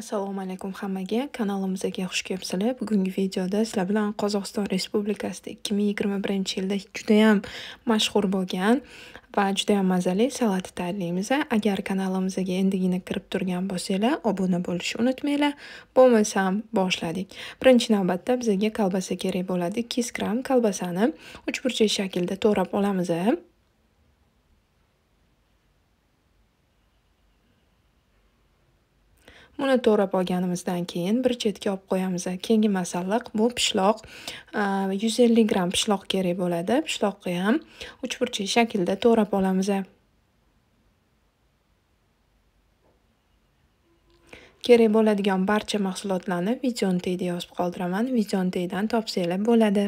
assalomu alaykum hammaga kanalimizga xush kelibsizlar bugungi videoda sizlar bilan qozog'iston respublikasida 2021 yilda judayam mashhur bo'lgan va judayam mazali salat tayyorlaymiz agar kanalimizga endigina kirib turgan bo'lsanglar obuna bo'lishni unutmanglar bo'lmasam boshladik birinchi navbatda bizga kolbasa kerak bo'ladi 200 gramm kolbasani uchburchak shaklda to'rab olamiz uni to'rab olganimizdan keyin bir chetga olib qo'yamiz keyingi masalliq bu pishloq yuz ellik gramm pishloq kerak bo'ladi pishloqni ham uchburchak shaklda to'rab olamiz kerak bo'ladigan barcha mahsulotlarni videoni tagida yozib qoldiraman videoni tagidan topsanglar bo'ladi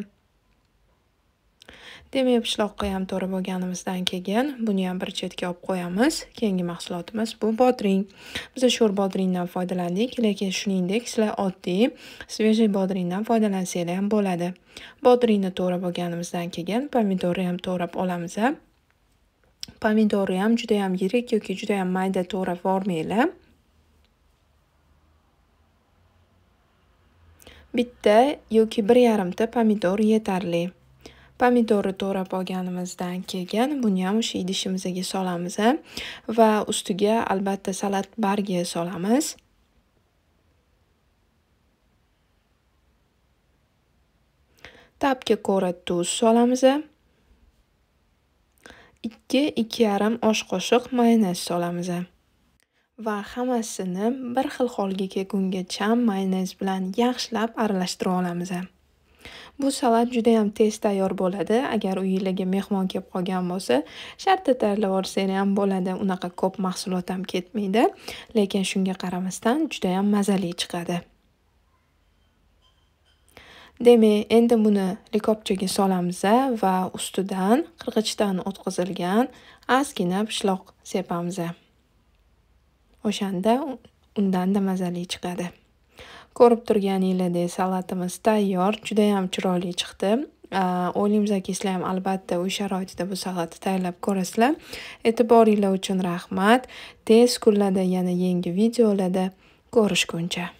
demak pishloqqa ham to'ra bo'lganimizdan keyin buni ham bir chetga olib qo'yamiz keyingi mahsulotimiz bu bodring biz sho'r bodringdan foydalandik lekin shuningdek sizlar oddiy svejiy bodringdan foydalansanglar ham bo'ladi bodringni to'ra bo'lganimizdan keyin pomidorni ham to'rab olamiz pomidorni ham judayam yirik yoki judayam mayda to'rab yubormanglar bitta yoki bir yarimta pomidor yetarli pomidori to'rab olganimizdan keyin buni ham o'sha idishimizga solamiz va ustiga albatta salat bargi solamiz tabga ko'ra tuz solamiz ikki ikki yarim osh qoshiq mayonez solamiz va hammasini bir xil holga kelgungacha mayonez bilan yaxshilab aralashtirib olamiz Bu salat judayam tez tayyor bo'ladi. Agar uyingizga mehmon kelib qolgan bo'lsa, shartta tayyorlab olsangiz ham bo'ladi. Unaqa ko'p mahsulot ham ketmaydi, lekin shunga qaramasdan juda yam mazali chiqadi. Demak, endi buni likopchaga solamiz va ustidan qirg'ichdan o'tkazilgan ozgina pishloq sepamiz. O'shanda undan da mazali chiqadi. ko'rib turganingizdek salatimiz tayyor judayam chiroyli chiqdi o'ylaymizki sizlar ham albatta uy sharoitida bu salatni tayyorlab ko'rasizlar e'tiboringlar uchun rahmat tez kunlarda yana yangi videolarda ko'rishguncha